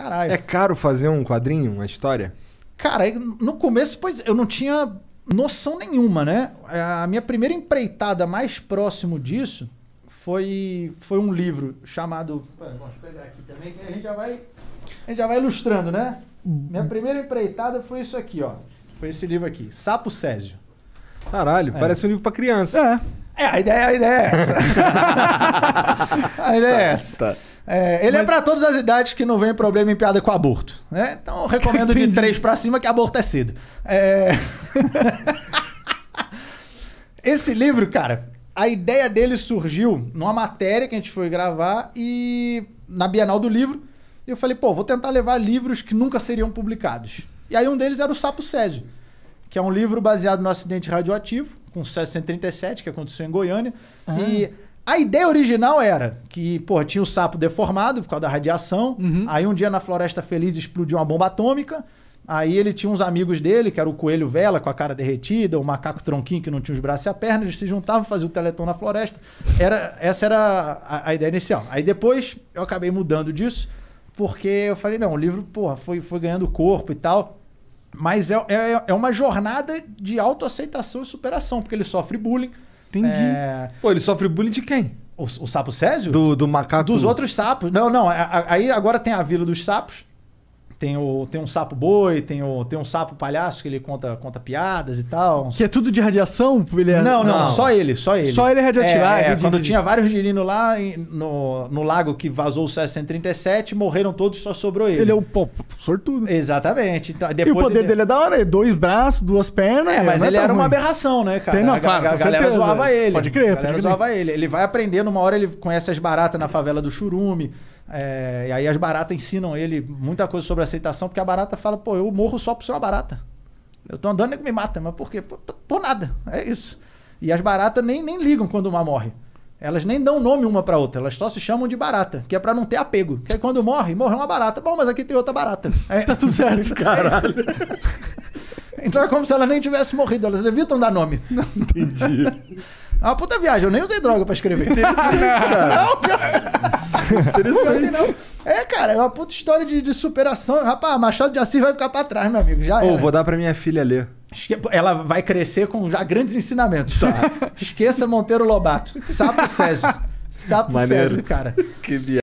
caralho. É caro fazer um quadrinho, uma história? Cara, no começo, pois eu não tinha noção nenhuma, né? É, a minha primeira empreitada mais próximo disso foi, foi um livro chamado. vamos pegar aqui também, que a gente já vai, a gente já vai ilustrando, né? Minha primeira empreitada foi isso aqui, ó. Foi esse livro aqui, Sapo Césio. Caralho, é. parece um livro para criança. É. É, a ideia, a ideia é essa. a ideia é tá, é essa. Tá. É, ele é Mas... é para todas as idades que não vem problema em piada com aborto. Né? Então, recomendo de três para cima que aborto é cedo. É... Esse livro, cara, a ideia dele surgiu numa matéria que a gente foi gravar e na Bienal do Livro. E eu falei, pô, vou tentar levar livros que nunca seriam publicados. E aí um deles era o Sapo Césio, que é um livro baseado no acidente radioativo, com o Césio 137, que aconteceu em Goiânia. Ah. E a ideia original era que, pô, tinha o sapo deformado por causa da radiação. Uhum. Aí um dia na Floresta Feliz explodiu uma bomba atômica. Aí ele tinha uns amigos dele, que era o coelho vela com a cara derretida, o macaco tronquinho que não tinha os braços e a perna, eles se juntavam, faziam o teleton na floresta. Era, essa era a, a, ideia inicial. Aí depois eu acabei mudando disso, porque eu falei, não, o livro, porra, foi, foi ganhando corpo e tal. Mas é, é, é uma jornada de autoaceitação e superação, porque ele sofre bullying, Entendi. É... Pô, ele sofre bullying de quem? O, o sapo Césio? Do, do macaco. Dos outros sapos. Não, não. aí agora tem a Vila dos Sapos. Tem, o, tem um sapo boi, tem, o, tem um sapo palhaço que ele conta, conta piadas e tal. Que é tudo de radiação? Ele é... não, não, não, só ele, só ele. Só ele é radioativo. É, ah, é, é quando tinha vários girinos lá no, no lago que vazou o CS-137, morreram todos só sobrou ele. Ele é o pop, sortudo. Exatamente. Então, depois e o poder ele... dele é da hora, é dois braços, duas pernas. É, é mas é ele era uma aberração, né, cara? Tem, não, a, claro, a, a galera certeza. zoava ele. Pode crer, a galera pode crer. zoava ele. Ele vai aprendendo, uma hora ele conhece as baratas na favela do Churume. É, e aí as baratas ensinam ele muita coisa sobre aceitação, porque a barata fala, pô, eu morro só por ser uma barata. Eu tô andando e me mata, mas por quê? Por, por nada, é isso. E as baratas nem, nem ligam quando uma morre. Elas nem dão nome uma para outra, elas só se chamam de barata, que é para não ter apego. Que aí quando morre, morre uma barata. Bom, mas aqui tem outra barata. É, tá tudo certo, caralho. É então é como se ela nem tivesse morrido, elas evitam dar nome. Entendi. É uma puta viagem, eu nem usei droga pra escrever. Não, cara. Interessante. Não. É, cara, é uma puta história de, de superação. Rapaz, Machado de Assis vai ficar pra trás, meu amigo. Já Ou oh, vou dar pra minha filha ler. Ela vai crescer com já grandes ensinamentos. Tá. Esqueça Monteiro Lobato. Sapo Césio. Sapo Césio, cara. Que viagem.